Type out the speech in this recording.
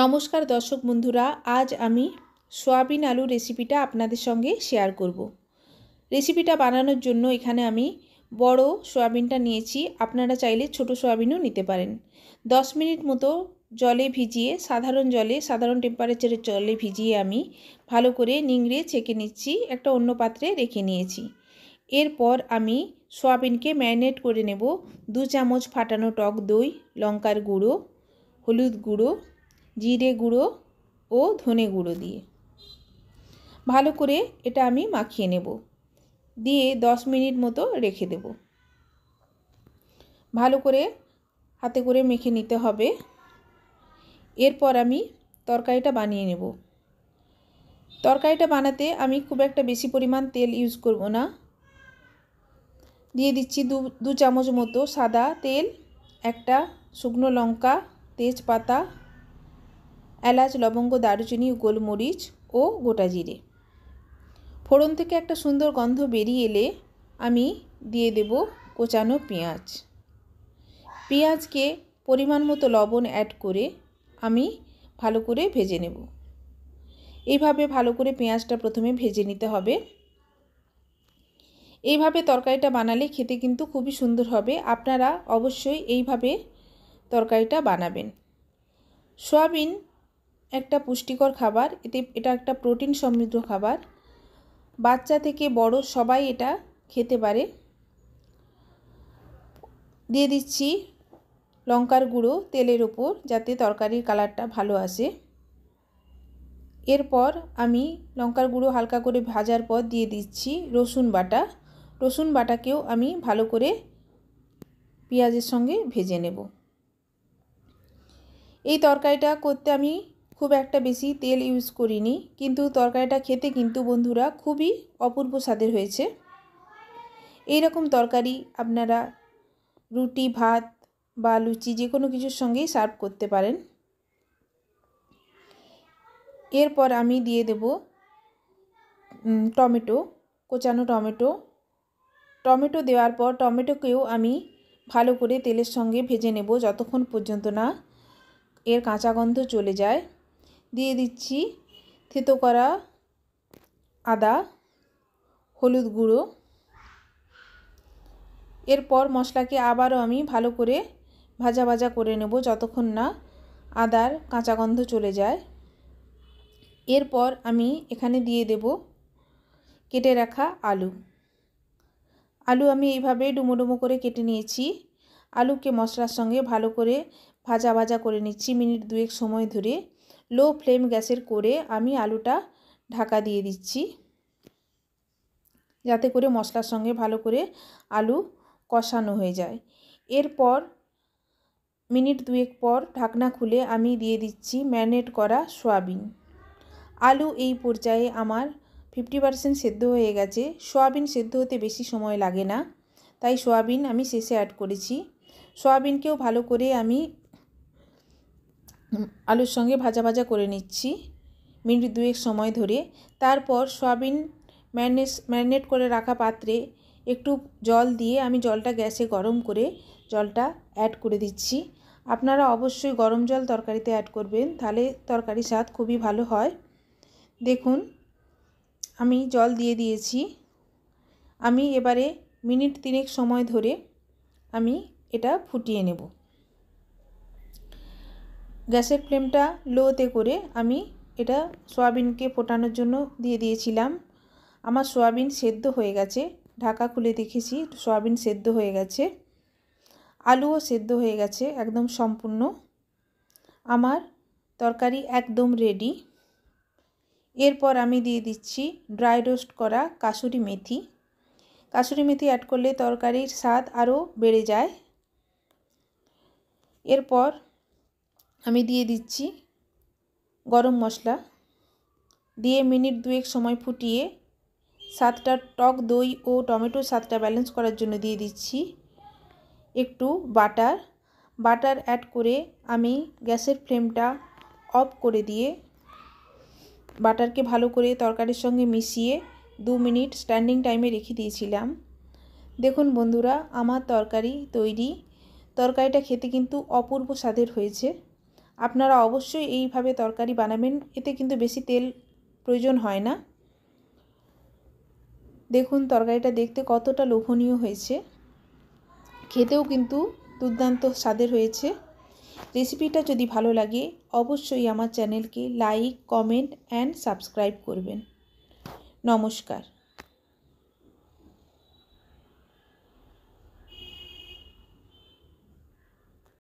নমস্কার দর্শক বন্ধুরা আজ আমি সোয়াবিন আলু রেসিপিটা আপনাদের সঙ্গে শেয়ার করব। রেসিপিটা বানানোর জন্য এখানে আমি বড় সোয়াবিনটা নিয়েছি আপনারা চাইলে ছোট সোয়াবিনও নিতে পারেন দশ মিনিট মতো জলে ভিজিয়ে সাধারণ জলে সাধারণ টেম্পারেচারের জলে ভিজিয়ে আমি ভালো করে নিংড়ে ছেঁকে নিচ্ছি একটা অন্য পাত্রে রেখে নিয়েছি এরপর আমি সোয়াবিনকে ম্যারিনেট করে নেব দু চামচ ফাটানো টক দই লঙ্কার গুঁড়ো হলুদ গুঁড়ো জিরে গুঁড়ো ও ধনে গুঁড়ো দিয়ে ভালো করে এটা আমি মাখিয়ে নেব দিয়ে দশ মিনিট মতো রেখে দেব ভালো করে হাতে করে মেখে নিতে হবে এরপর আমি তরকারিটা বানিয়ে নেব তরকারিটা বানাতে আমি খুব একটা বেশি পরিমাণ তেল ইউজ করব না দিয়ে দিচ্ছি দু দু চামচ মতো সাদা তেল একটা শুকনো লঙ্কা তেজপাতা এলাচ লবঙ্গ দারুচিনি গোলমরিচ ও গোটা জিরে ফোড়ন থেকে একটা সুন্দর গন্ধ বেরিয়ে এলে আমি দিয়ে দেব কোচানো পেঁয়াজ পেঁয়াজকে পরিমাণ মতো লবণ অ্যাড করে আমি ভালো করে ভেজে নেব এইভাবে ভালো করে পেঁয়াজটা প্রথমে ভেজে নিতে হবে এইভাবে তরকারিটা বানালে খেতে কিন্তু খুবই সুন্দর হবে আপনারা অবশ্যই এইভাবে তরকারিটা বানাবেন সয়াবিন একটা পুষ্টিকর খাবার এতে এটা একটা প্রোটিন সমৃদ্ধ খাবার বাচ্চা থেকে বড় সবাই এটা খেতে পারে দিয়ে দিচ্ছি লঙ্কার গুঁড়ো তেলের ওপর যাতে তরকারির কালারটা ভালো আসে এরপর আমি লঙ্কার গুঁড়ো হালকা করে ভাজার পর দিয়ে দিচ্ছি রসুন বাটা রসুন বাটাকেও আমি ভালো করে পেঁয়াজের সঙ্গে ভেজে নেব এই তরকারিটা করতে আমি খুব একটা বেশি তেল ইউজ করিনি কিন্তু তরকারিটা খেতে কিন্তু বন্ধুরা খুবই অপূর্ব স্বাদের হয়েছে এই রকম তরকারি আপনারা রুটি ভাত বা লুচি যে কোনো কিছুর সঙ্গেই সার্ভ করতে পারেন এরপর আমি দিয়ে দেব টমেটো কোচানো টমেটো টমেটো দেওয়ার পর টমেটোকেও আমি ভালো করে তেলের সঙ্গে ভেজে নেব যতক্ষণ পর্যন্ত না এর কাঁচা গন্ধ চলে যায় দিয়ে দিচ্ছি থেতো করা আদা হলুদ গুঁড়ো এরপর মশলাকে আবারও আমি ভালো করে ভাজা ভাজা করে নেব যতক্ষণ না আদার কাঁচা গন্ধ চলে যায় এরপর আমি এখানে দিয়ে দেব কেটে রাখা আলু আলু আমি এইভাবে ডুমো ডুমো করে কেটে নিয়েছি আলুকে মশলার সঙ্গে ভালো করে ভাজা ভাজা করে নিচ্ছি মিনিট দুয়েক সময় ধরে লো ফ্লেম গ্যাসের করে আমি আলুটা ঢাকা দিয়ে দিচ্ছি যাতে করে মশলার সঙ্গে ভালো করে আলু কষানো হয়ে যায় এরপর মিনিট দুয়েক পর ঢাকনা খুলে আমি দিয়ে দিচ্ছি ম্যারিনেট করা সোয়াবিন আলু এই পর্যায়ে আমার ফিফটি পারসেন্ট সেদ্ধ হয়ে গেছে সোয়াবিন সেদ্ধ হতে বেশি সময় লাগে না তাই সোয়াবিন আমি শেষে অ্যাড করেছি সোয়াবিনকেও ভালো করে আমি আলুর সঙ্গে ভাজা ভাজা করে নিচ্ছি মিনিট দুয়েক সময় ধরে তারপর সয়াবিন ম্যারিনেস ম্যারিনেট করে রাখা পাত্রে একটু জল দিয়ে আমি জলটা গ্যাসে গরম করে জলটা অ্যাড করে দিচ্ছি আপনারা অবশ্যই গরম জল তরকারিতে অ্যাড করবেন তাহলে তরকারি স্বাদ খুবই ভালো হয় দেখুন আমি জল দিয়ে দিয়েছি আমি এবারে মিনিট তিনেক সময় ধরে আমি এটা ফুটিয়ে নেব গ্যাসের ফ্লেমটা লোতে করে আমি এটা সয়াবিনকে ফোটানোর জন্য দিয়ে দিয়েছিলাম আমার সয়াবিন সেদ্ধ হয়ে গেছে ঢাকা খুলে দেখেছি সয়াবিন সেদ্ধ হয়ে গেছে আলুও সেদ্ধ হয়ে গেছে একদম সম্পূর্ণ আমার তরকারি একদম রেডি এরপর আমি দিয়ে দিচ্ছি ড্রাই রোস্ট করা কাসুরি মেথি কাসুরি মেথি অ্যাড করলে তরকারির স্বাদ আরও বেড়ে যায় এরপর আমি দিয়ে দিচ্ছি গরম মশলা দিয়ে মিনিট দুয়েক সময় ফুটিয়ে সাতটা টক দই ও টমেটোর স্বাদটা ব্যালেন্স করার জন্য দিয়ে দিচ্ছি একটু বাটার বাটার অ্যাড করে আমি গ্যাসের ফ্লেমটা অফ করে দিয়ে বাটারকে ভালো করে তরকারির সঙ্গে মিশিয়ে দু মিনিট স্ট্যান্ডিং টাইমে রেখে দিয়েছিলাম দেখুন বন্ধুরা আমার তরকারি তৈরি তরকারিটা খেতে কিন্তু অপূর্ব স্বাদের হয়েছে আপনারা অবশ্যই এইভাবে তরকারি বানাবেন এতে কিন্তু বেশি তেল প্রয়োজন হয় না দেখুন তরকারিটা দেখতে কতটা লোভনীয় হয়েছে খেতেও কিন্তু দুর্দান্ত স্বাদের হয়েছে রেসিপিটা যদি ভালো লাগে অবশ্যই আমার চ্যানেলকে লাইক কমেন্ট অ্যান্ড সাবস্ক্রাইব করবেন নমস্কার